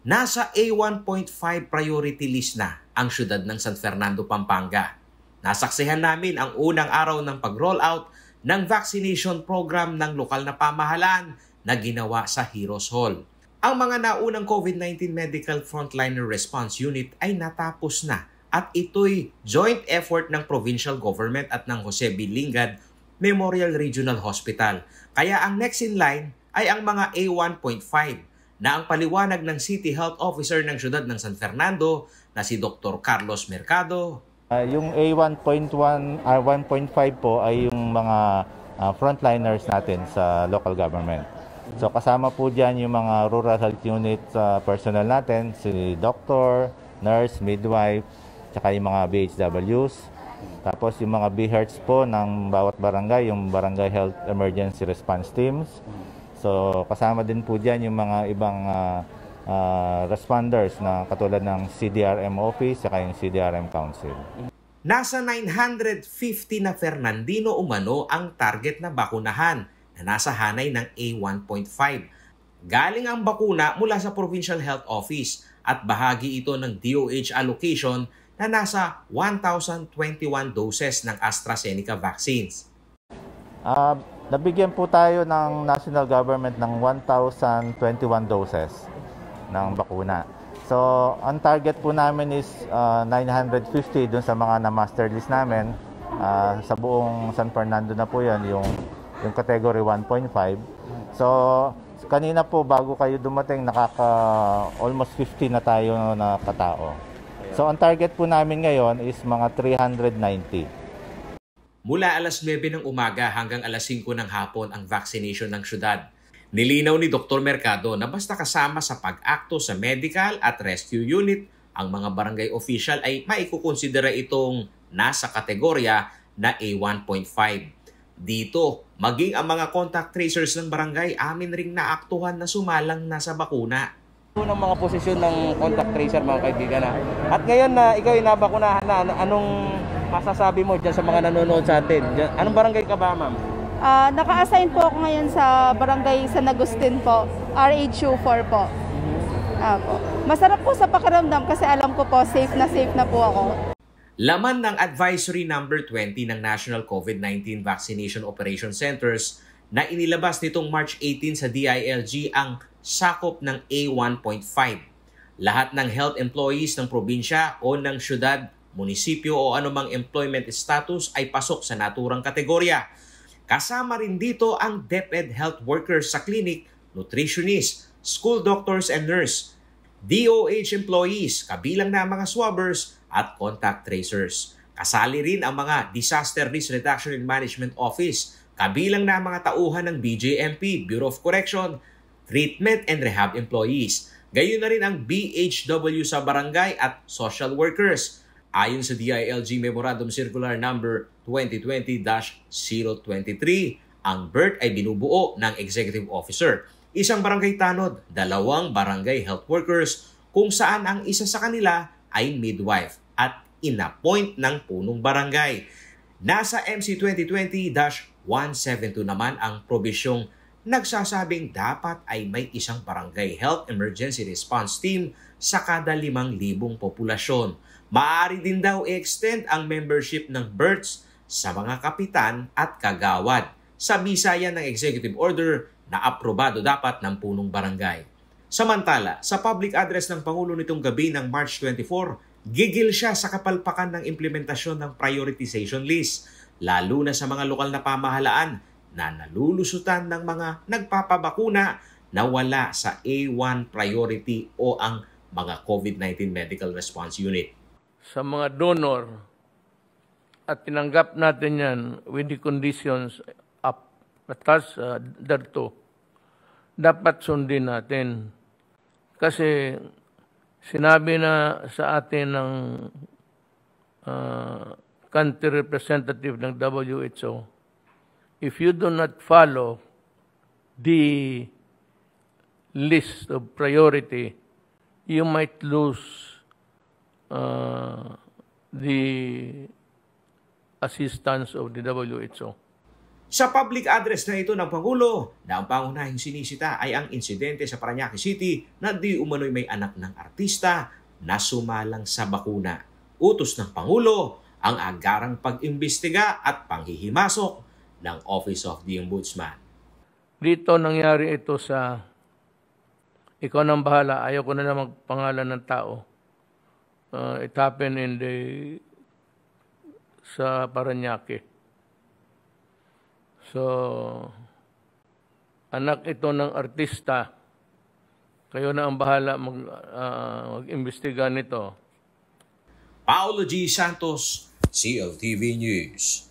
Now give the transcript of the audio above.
Nasa A1.5 priority list na ang siyudad ng San Fernando, Pampanga. Nasaksihan namin ang unang araw ng pag-rollout ng vaccination program ng lokal na pamahalaan na ginawa sa Heroes Hall. Ang mga naunang COVID-19 Medical Frontliner Response Unit ay natapos na at ito'y joint effort ng provincial government at ng Jose B. Lingad Memorial Regional Hospital. Kaya ang next in line ay ang mga A1.5 na ang paliwanag ng City Health Officer ng siyudad ng San Fernando na si Dr. Carlos Mercado. Uh, yung A1.1 or 1.5 po ay yung mga uh, frontliners natin sa local government. So kasama po dyan yung mga rural health unit uh, personnel natin, si doctor, nurse, midwife, tsaka yung mga BHWs. Tapos yung mga BHERTs po ng bawat barangay, yung barangay health emergency response teams. So kasama din po dyan yung mga ibang uh, uh, responders na katulad ng CDRM office at yung CDRM council. Nasa 950 na Fernandino umano ang target na bakunahan na nasa hanay ng A1.5. Galing ang bakuna mula sa Provincial Health Office at bahagi ito ng DOH allocation na nasa 1,021 doses ng AstraZeneca vaccines. Uh, Nabigyan po tayo ng national government ng 1,021 doses ng bakuna. So, ang target po namin is uh, 950 dun sa mga na-master list namin. Uh, sa buong San Fernando na po yan, yung, yung category 1.5. So, kanina po bago kayo dumating, nakaka almost 50 na tayo na katao. So, ang target po namin ngayon is mga 390 mula alas 9 ng umaga hanggang alas 5 ng hapon ang vaccination ng syudad. Nilinaw ni Dr. Mercado na basta kasama sa pag-akto sa medical at rescue unit, ang mga barangay official ay maikukonsidera itong nasa kategorya na A1.5. Dito, maging ang mga contact tracers ng barangay amin ring naaktuhan na sumalang nasa bakuna ng mga posisyon ng contact tracer mga kaibigan na. At ngayon na ikaw ay nabakunahan na, anong masasabi mo dyan sa mga nanonood sa atin? Dyan, anong barangay ka ba, ma'am? Uh, naka-assign po ako ngayon sa barangay San Agustin po, RHU 4 po. Mm-hmm. Apo. Ah, Masarap po sa pakiramdam kasi alam ko po, safe na safe na po ako. Laman ng Advisory Number 20 ng National COVID-19 Vaccination Operation Centers na inilabas nitong March 18 sa DILG ang sakop ng A1.5. Lahat ng health employees ng probinsya o ng syudad munisipyo o anumang employment status ay pasok sa naturang kategorya. Kasama rin dito ang DepEd health workers sa clinic, nutritionist, school doctors and nurse, DOH employees, kabilang na ang mga swabbers at contact tracers. Kasali rin ang mga Disaster Risk Reduction and Management Office, kabilang na ang mga tauhan ng BJMP, Bureau of Correction, Treatment and Rehab Employees. Gayun na rin ang BHW sa barangay at social workers. Ayon sa DILG Memorandum Circular Number 2020-023, ang BERT ay binubuo ng executive officer, isang barangay tanod, dalawang barangay health workers, kung saan ang isa sa kanila ay midwife at inappoint ng punong barangay. Nasa MC 2020-172 naman ang probisyong nagsasabing dapat ay may isang barangay health emergency response team sa kada 5,000 populasyon. Maaari din daw i-extend ang membership ng BERTS sa mga kapitan at kagawad sa bisaya ng executive order na aprobado dapat ng punong barangay. Samantala, sa public address ng Pangulo nitong gabi ng March 24, gigil siya sa kapalpakan ng implementasyon ng prioritization list, lalo na sa mga lokal na pamahalaan na nalulusutan ng mga nagpapabakuna na wala sa A1 priority o ang mga COVID-19 Medical Response Unit. Sa mga donor, at tinanggap natin yan with the conditions up atas uh, darto, dapat sundin natin. Kasi sinabi na sa atin ng uh, country representative ng WHO if you do not follow the list of priority, you might lose uh, the assistance of the WHO. Sa public address na ito ng Pangulo, na ang pangunahing sinisita ay ang insidente sa Paranaque City na di umano'y may anak ng artista na sumalang sa bakuna. Utos ng Pangulo, ang agarang pag-imbestiga at panghihimasok ng Office of the Ombudsman. Dito nangyari ito sa ikaw nang bahala, ayaw ko na na magpangalan ng tao. Uh, it happened in the sa Paranaque. So, anak ito ng artista. Kayo na ang bahala mag, uh, mag-imbestiga nito. Paolo G. Santos, CLTV News.